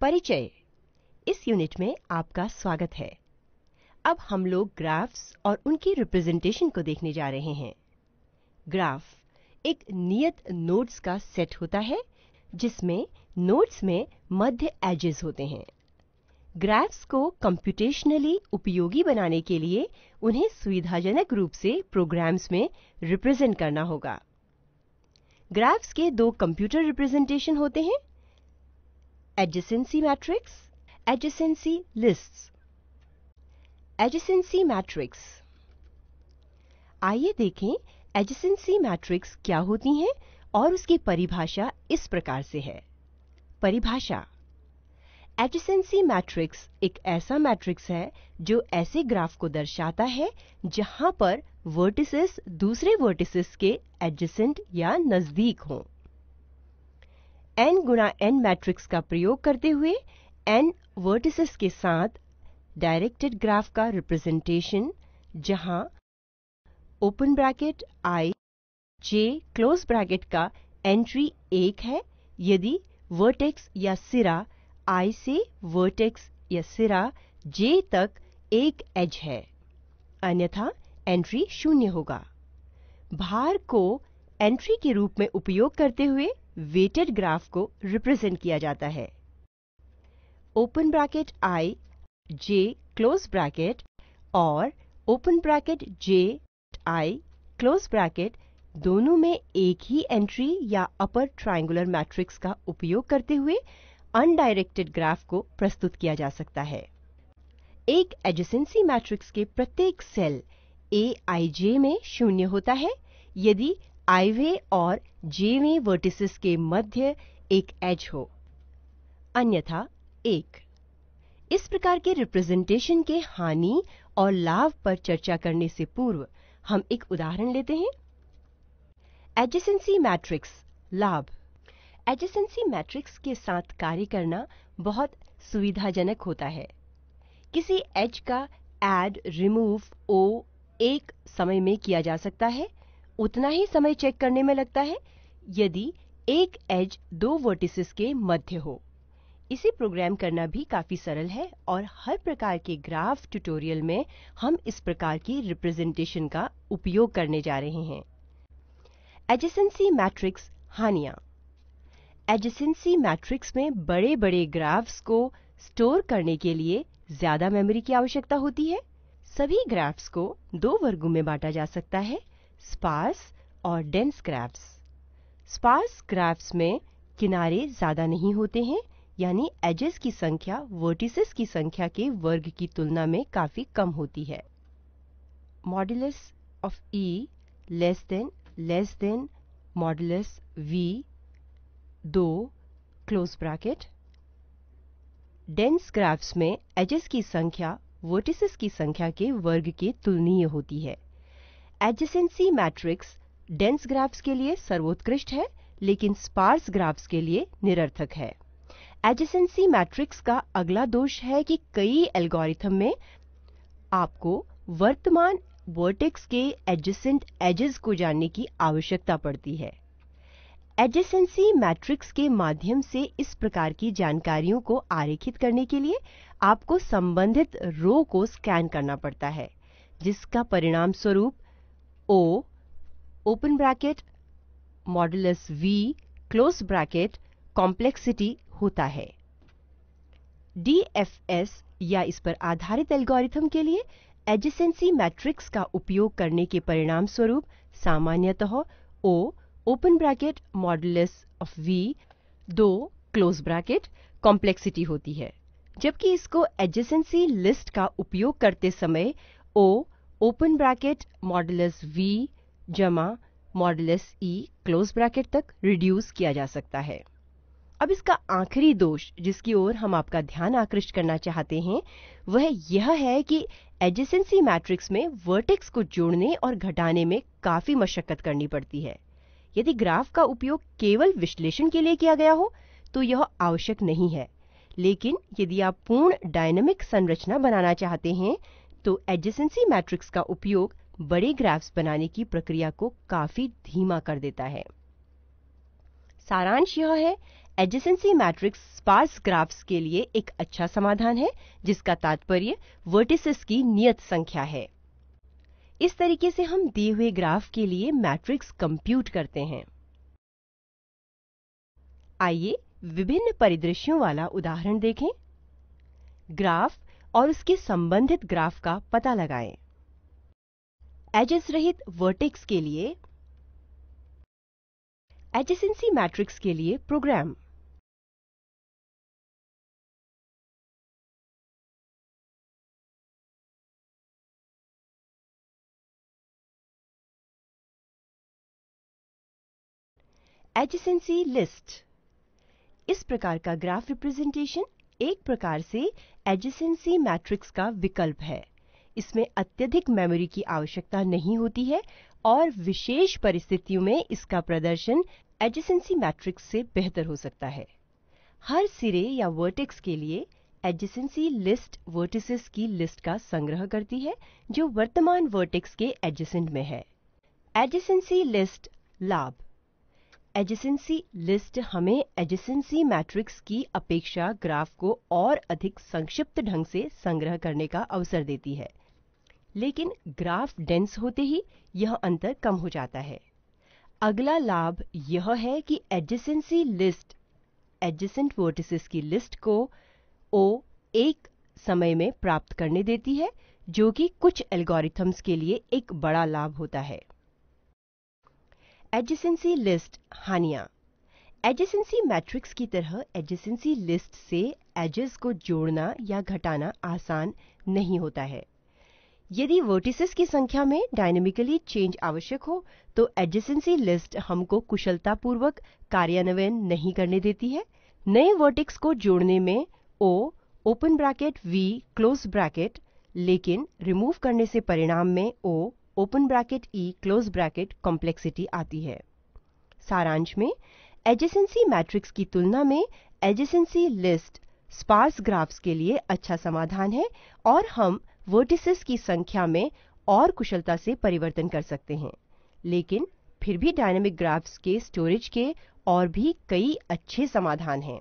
परिचय इस यूनिट में आपका स्वागत है अब हम लोग ग्राफ्स और उनकी रिप्रेजेंटेशन को देखने जा रहे हैं ग्राफ एक नियत नोड्स का सेट होता है जिसमें नोड्स में मध्य एजेस होते हैं ग्राफ्स को कंप्यूटेशनली उपयोगी बनाने के लिए उन्हें सुविधाजनक रूप से प्रोग्राम्स में रिप्रेजेंट करना होगा ग्राफ्स के दो कंप्यूटर रिप्रेजेंटेशन होते हैं Adjacency matrix, adjacency lists. adjacency matrix आइए देखें adjacency matrix क्या होती है और उसकी परिभाषा इस प्रकार से है परिभाषा adjacency matrix एक ऐसा matrix है जो ऐसे ग्राफ को दर्शाता है जहां पर vertices दूसरे vertices के adjacent या नजदीक हों n गुना एन मैट्रिक्स का प्रयोग करते हुए n वर्टिसेस के साथ डायरेक्टेड ग्राफ का रिप्रेजेंटेशन जहां open bracket i j close bracket का एंट्री एक है यदि वर्टेक्स या सिरा i से वर्टेक्स या सिरा j तक एक एज है अन्यथा एंट्री शून्य होगा भार को एंट्री के रूप में उपयोग करते हुए वेटेड ग्राफ को रिप्रेजेंट किया जाता है open bracket I J close bracket और open bracket J I close bracket दोनों में एक ही एंट्री या अपर ट्रायंगुलर मैट्रिक्स का उपयोग करते हुए अनडायरेक्टेड ग्राफ को प्रस्तुत किया जा सकता है एक एडजेसेंसी मैट्रिक्स के प्रत्येक सेल ए आई जे में शून्य होता है यदि आईवे और जेवे वर्टिसेस के मध्य एक एज हो अन्यथा एक इस प्रकार के रिप्रेजेंटेशन के हानि और लाभ पर चर्चा करने से पूर्व हम एक उदाहरण लेते हैं एजेसेंसी मैट्रिक्स लाभ एजेसेंसी मैट्रिक्स के साथ कार्य करना बहुत सुविधाजनक होता है किसी एज का एड रिमूव ओ एक समय में किया जा सकता है उतना ही समय चेक करने में लगता है यदि एक एज दो वर्टिसेस के मध्य हो इसे प्रोग्राम करना भी काफ़ी सरल है और हर प्रकार के ग्राफ ट्यूटोरियल में हम इस प्रकार की रिप्रेजेंटेशन का उपयोग करने जा रहे हैं एजेसेंसी मैट्रिक्स हानिया एजेसेंसी मैट्रिक्स में बड़े बड़े ग्राफ्स को स्टोर करने के लिए ज़्यादा मेमोरी की आवश्यकता होती है सभी ग्राफ्स को दो वर्गों में बांटा जा सकता है स्पार्स और डेंस ग्राफ्स स्पार्स ग्राफ्स में किनारे ज़्यादा नहीं होते हैं यानी एजेस की संख्या वर्टिसेस की संख्या के वर्ग की तुलना में काफ़ी कम होती है modulus of E less than less than modulus V दो क्लोज ब्रैकेट डेंस ग्राफ्स में एजेस की संख्या वर्टिसेस की संख्या के वर्ग के तुलनीय होती है एडजेसेंसी मैट्रिक्स डेंस ग्राफ्स के लिए सर्वोत्कृष्ट है लेकिन स्पार्स ग्राफ्स के लिए निरर्थक है एडजेसेंसी मैट्रिक्स का अगला दोष है कि कई एल्गोरिथम में आपको वर्तमान वर्टेक्स के एडजेसेंट एजेस को जानने की आवश्यकता पड़ती है एडजेसेंसी मैट्रिक्स के माध्यम से इस प्रकार की जानकारियों को आरेखित करने के लिए आपको संबंधित रो को स्कैन करना पड़ता है जिसका परिणाम स्वरूप O open bracket modulus V close bracket complexity होता है DFS या इस पर आधारित एल्गोरिथम के लिए एडजेसेंसी मैट्रिक्स का उपयोग करने के परिणाम स्वरूप सामान्यतः O open bracket modulus of V दो क्लोज ब्रैकेट कॉम्प्लेक्सिटी होती है जबकि इसको एडजेसेंसी लिस्ट का उपयोग करते समय O open bracket modulus v जमा मॉडलस e क्लोज ब्रैकेट तक रिड्यूस किया जा सकता है अब इसका आखिरी दोष जिसकी ओर हम आपका ध्यान आकृष्ट करना चाहते हैं वह यह है कि एजेसेंसी मैट्रिक्स में वर्टेक्स को जोड़ने और घटाने में काफी मशक्कत करनी पड़ती है यदि ग्राफ का उपयोग केवल विश्लेषण के लिए किया गया हो तो यह आवश्यक नहीं है लेकिन यदि आप पूर्ण डायनेमिक संरचना बनाना चाहते हैं तो एडजेसेंसी मैट्रिक्स का उपयोग बड़े ग्राफ्स बनाने की प्रक्रिया को काफी धीमा कर देता है सारांश यह है एडजेसेंसी मैट्रिक्स स्पार्स ग्राफ्स के लिए एक अच्छा समाधान है जिसका तात्पर्य वर्टिसेस की नियत संख्या है इस तरीके से हम दिए हुए ग्राफ के लिए मैट्रिक्स कंप्यूट करते हैं आइए विभिन्न परिदृश्यों वाला उदाहरण देखें ग्राफ और उसके संबंधित ग्राफ का पता लगाएं एजेस रहित वर्टेक्स के लिए एजेसेंसी मैट्रिक्स के लिए प्रोग्राम एजेसेंसी लिस्ट इस प्रकार का ग्राफ रिप्रेजेंटेशन एक प्रकार से एडजेसेंसी मैट्रिक्स का विकल्प है इसमें अत्यधिक मेमोरी की आवश्यकता नहीं होती है और विशेष परिस्थितियों में इसका प्रदर्शन एडजेसेंसी मैट्रिक्स से बेहतर हो सकता है हर सिरे या वर्टेक्स के लिए एडजेसेंसी लिस्ट वर्टिसेस की लिस्ट का संग्रह करती है जो वर्तमान वर्टेक्स के एडजेसेंट में है एडजेसेंसी लिस्ट लाभ एजेसेंसी लिस्ट हमें एजेसेंसी मैट्रिक्स की अपेक्षा ग्राफ को और अधिक संक्षिप्त ढंग से संग्रह करने का अवसर देती है लेकिन ग्राफ डेंस होते ही यह अंतर कम हो जाता है अगला लाभ यह है कि एजेसेंसी लिस्ट एडजेसेंट वर्टिसेस की लिस्ट को ओ एक समय में प्राप्त करने देती है जो कि कुछ एल्गोरिथम्स के लिए एक बड़ा लाभ होता है एडजेसेंसी लिस्ट हानियां एडजेसेंसी मैट्रिक्स की तरह एडजेसेंसी लिस्ट से एजेस को जोड़ना या घटाना आसान नहीं होता है यदि वर्टिसेस की संख्या में डायनेमिकली चेंज आवश्यक हो तो एडजेसेंसी लिस्ट हमको कुशलतापूर्वक कार्यान्वयन नहीं करने देती है नए वर्टिक्स को जोड़ने में O open bracket V close bracket लेकिन रिमूव करने से परिणाम में O open bracket E close bracket complexity आती है सारांश में एजेसेंसी मैट्रिक्स की तुलना में एजेसेंसी लिस्ट स्पार्स ग्राफ्स के लिए अच्छा समाधान है और हम वर्टिसेस की संख्या में और कुशलता से परिवर्तन कर सकते हैं लेकिन फिर भी डायनेमिक ग्राफ्स के स्टोरेज के और भी कई अच्छे समाधान हैं